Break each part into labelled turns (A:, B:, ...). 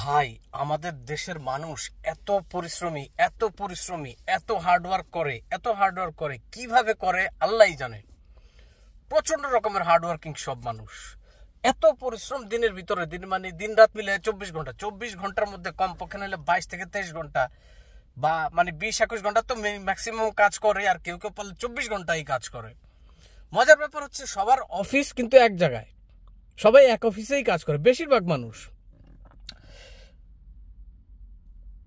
A: ভাই আমাদের দেশের মানুষ এত পরিশ্রমী এত পরিশ্রমী এত হার্ডওয়ার্ক করে এত হার্ডওয়ার্ক করে কিভাবে করে আল্লাহ জানে প্রচন্ড রকমের হার্ডওয়ার্কিং সব মানুষ এত পরিশ্রম দিনের ভিতরে দিন মানে দিন রাত মিলে চব্বিশ ঘন্টা চব্বিশ ঘন্টার মধ্যে কমপক্ষে নিলে বাইশ থেকে তেইশ ঘন্টা বা মানে বিশ একুশ ঘন্টা তো ম্যাক্সিমাম কাজ করে আর কেউ কেউ পারলে চব্বিশ ঘন্টাই কাজ করে মজার ব্যাপার হচ্ছে সবার অফিস কিন্তু এক জায়গায় সবাই এক অফিসেই কাজ করে বেশিরভাগ মানুষ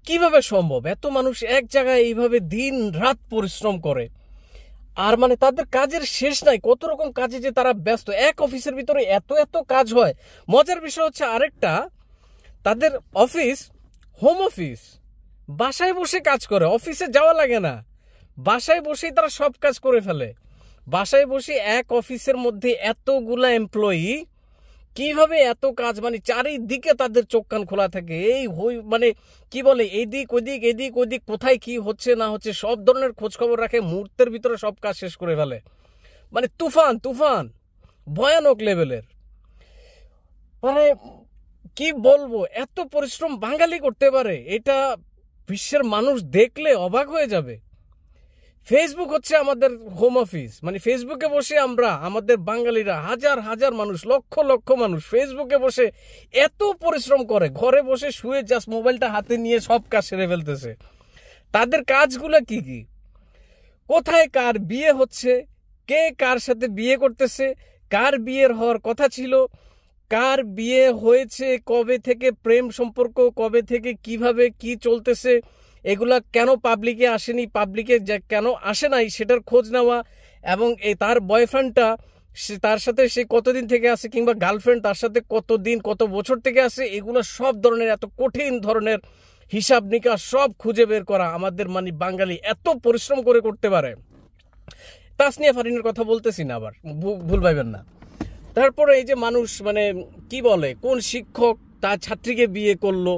A: কিভাবে সম্ভব এত মানুষ এক জায়গায় এইভাবে দিন রাত পরিশ্রম করে আর মানে তাদের কাজের শেষ নাই কত রকম কাজে যে তারা ব্যস্ত এক অফিসের ভিতরে এত এত কাজ হয় মজার বিষয় হচ্ছে আরেকটা তাদের অফিস হোম অফিস বাসায় বসে কাজ করে অফিসে যাওয়া লাগে না বাসায় বসেই তারা সব কাজ করে ফেলে বাসায় বসে এক অফিসের মধ্যে এতগুলা এমপ্লয়ি কিভাবে এত কাজ মানে চারিদিকে তাদের চোখ কান খোলা থাকে এই হই মানে কি বলে এদিক ওদিক এদিক ওদিক কোথায় কি হচ্ছে না হচ্ছে সব ধরনের খোঁজখবর রাখে মুহূর্তের ভিতরে সব কাজ শেষ করে ফেলে মানে তুফান তুফান ভয়ানক লেভেলের মানে কি বলবো এত পরিশ্রম বাঙালি করতে পারে এটা বিশ্বের মানুষ দেখলে অবাক হয়ে যাবে ফেসবুক হচ্ছে আমাদের হোম অফিস মানে ফেসবুকে বসে আমরা আমাদের বাঙালিরা হাজার হাজার মানুষ লক্ষ লক্ষ মানুষ ফেসবুকে বসে এত পরিশ্রম করে ঘরে বসে শুয়ে জাস্ট মোবাইলটা হাতে নিয়ে সব কাজ সেরে ফেলতেছে তাদের কাজগুলো কি কি কোথায় কার বিয়ে হচ্ছে কে কার সাথে বিয়ে করতেছে কার বিয়ের হওয়ার কথা ছিল কার বিয়ে হয়েছে কবে থেকে প্রেম সম্পর্ক কবে থেকে কিভাবে কি চলতেছে এগুলা কেন পাবলিকে আসেনি পাবলিকে কেন আসে নাই সেটার খোঁজ নেওয়া এবং এই তার বয়ফ্রেন্ডটা সে তার সাথে সে কতদিন থেকে আছে কিংবা গার্লফ্রেন্ড তার সাথে কত দিন কত বছর থেকে আছে এগুলো সব ধরনের এত কঠিন ধরনের হিসাব নিকাশ সব খুঁজে বের করা আমাদের মানে বাঙালি এত পরিশ্রম করে করতে পারে তাসনিয়া ফারিনের কথা বলতেছি না আবার ভুল ভাইবেন না তারপরে এই যে মানুষ মানে কি বলে কোন শিক্ষক তার ছাত্রীকে বিয়ে করলো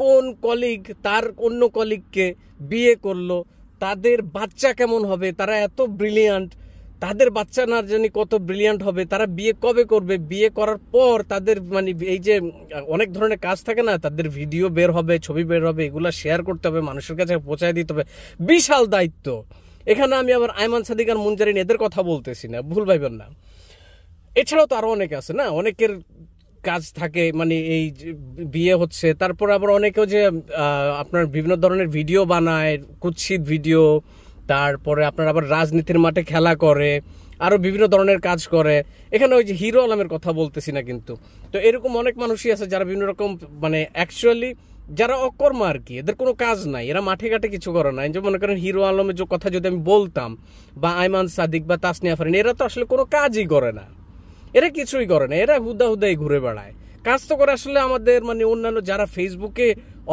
A: কোন কলিগ তার অন্য কলিগকে বিয়ে করলো তাদের বাচ্চা কেমন হবে তারা এত ব্রিলিয়ান্ট তাদের বাচ্চা না জানি কত ব্রিলিয়ান্ট হবে তারা বিয়ে কবে করবে বিয়ে করার পর তাদের মানে এই যে অনেক ধরনের কাজ থাকে না তাদের ভিডিও বের হবে ছবি বের হবে এগুলো শেয়ার করতে হবে মানুষের কাছে পৌঁছায় দিতে হবে বিশাল দায়িত্ব এখানে আমি আবার আয়মান সাদিক আর মুঞ্জারিন এদের কথা বলতেছি না ভুল ভাইবেন না এছাড়াও তো আরও অনেকে আছে না অনেকের কাজ থাকে মানে এই বিয়ে হচ্ছে তারপর আবার অনেকেও যে আপনার বিভিন্ন ধরনের ভিডিও বানায় কুৎসিত ভিডিও তারপরে আপনার আবার রাজনীতির মাঠে খেলা করে আরও বিভিন্ন ধরনের কাজ করে এখানে ওই যে হিরো আলমের কথা বলতেছি না কিন্তু তো এরকম অনেক মানুষই আছে যারা বিভিন্ন রকম মানে অ্যাকচুয়ালি যারা অকর্ম আর কি এদের কোনো কাজ নাই এরা মাঠে ঘাটে কিছু করে না যে মনে করেন হিরো আলমের যে কথা যদি আমি বলতাম বা আইমান সাদিক বা তাসনিয়া ফারিন এরা তো আসলে কোনো কাজই করে না এরা কিছুই করে না এরা হুদা হুদাই ঘুরে বেড়ায় কাজ তো করে আসলে আমাদের মানে অন্যান্য যারা ফেসবুকে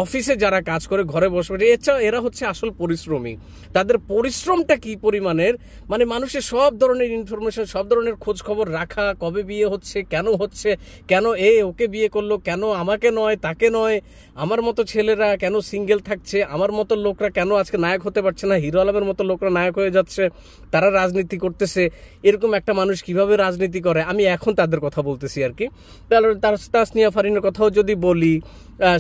A: অফিসে যারা কাজ করে ঘরে বসে বসে এছাড়া এরা হচ্ছে আসল পরিশ্রমী তাদের পরিশ্রমটা কি পরিমাণের মানে মানুষের সব ধরনের ইনফরমেশন সব ধরনের খোঁজ খবর রাখা কবে বিয়ে হচ্ছে কেন হচ্ছে কেন এ ওকে বিয়ে করলো কেন আমাকে নয় তাকে নয় আমার মতো ছেলেরা কেন সিঙ্গেল থাকছে আমার মতো লোকরা কেন আজকে নায়ক হতে পারছে না হিরো আলমের মতো লোকরা নায়ক হয়ে যাচ্ছে তারা রাজনীতি করতেছে এরকম একটা মানুষ কিভাবে রাজনীতি করে আমি এখন তাদের কথা বলতেছি আর কি তাহলে তার তাসনিয়া ফারিনের কথাও যদি বলি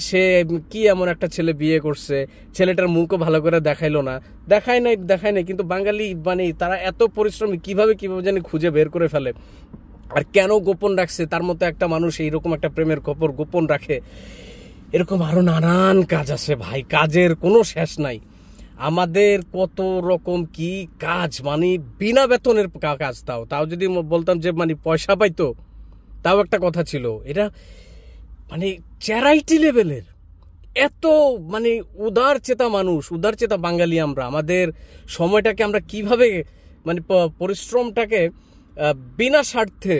A: সে কি কি এমন একটা ছেলে বিয়ে করছে ছেলেটার মুখও ভালো করে দেখাইলো না দেখায় নাই দেখায় নাই কিন্তু বাঙালি মানে তারা এত পরিশ্রমী কিভাবে কিভাবে জানি খুঁজে বের করে ফেলে আর কেন গোপন রাখছে তার মতো একটা মানুষ এইরকম একটা প্রেমের খবর গোপন রাখে এরকম আরও নানান কাজ আছে ভাই কাজের কোনো শেষ নাই আমাদের কত রকম কি কাজ মানে বিনা বেতনের কাজ তাও তাও যদি বলতাম যে মানে পয়সা পাইতো তাও একটা কথা ছিল এটা মানে চ্যারাইটি লেভেলের এত মানে উদার চেতা মানুষ উদার চেতা বাঙালি আমরা আমাদের সময়টাকে আমরা কিভাবে মানে পরিশ্রমটাকে বিনা স্বার্থে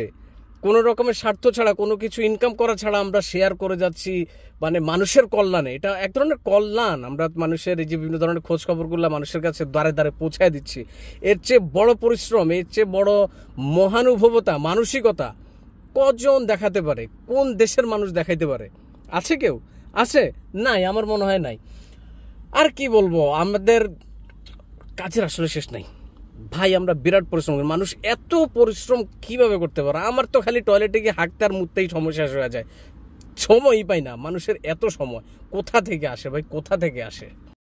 A: কোনো রকমের স্বার্থ ছাড়া কোনো কিছু ইনকাম করা ছাড়া আমরা শেয়ার করে যাচ্ছি মানে মানুষের কল্যাণে এটা এক ধরনের কল্যাণ আমরা মানুষের এই যে বিভিন্ন ধরনের খোঁজ খবরগুলো মানুষের কাছে দ্বারে দ্বারে পৌঁছায় দিচ্ছি এর চেয়ে বড় পরিশ্রম এর চেয়ে বড় মহানুভবতা মানসিকতা কজন দেখাতে পারে কোন দেশের মানুষ দেখাইতে পারে আছে কেউ আছে নাই আমার মনে হয় নাই আর কি বলবো আমাদের কাজের আসলে শেষ নাই ভাই আমরা বিরাট পরিশ্রম করি মানুষ এত পরিশ্রম কিভাবে করতে পারে আমার তো খালি টয়লেটে গিয়ে হাঁকতে আর মুততেই সময় শেষ হয়ে যায় সময়ই পাই না মানুষের এত সময় কোথা থেকে আসে ভাই কোথা থেকে আসে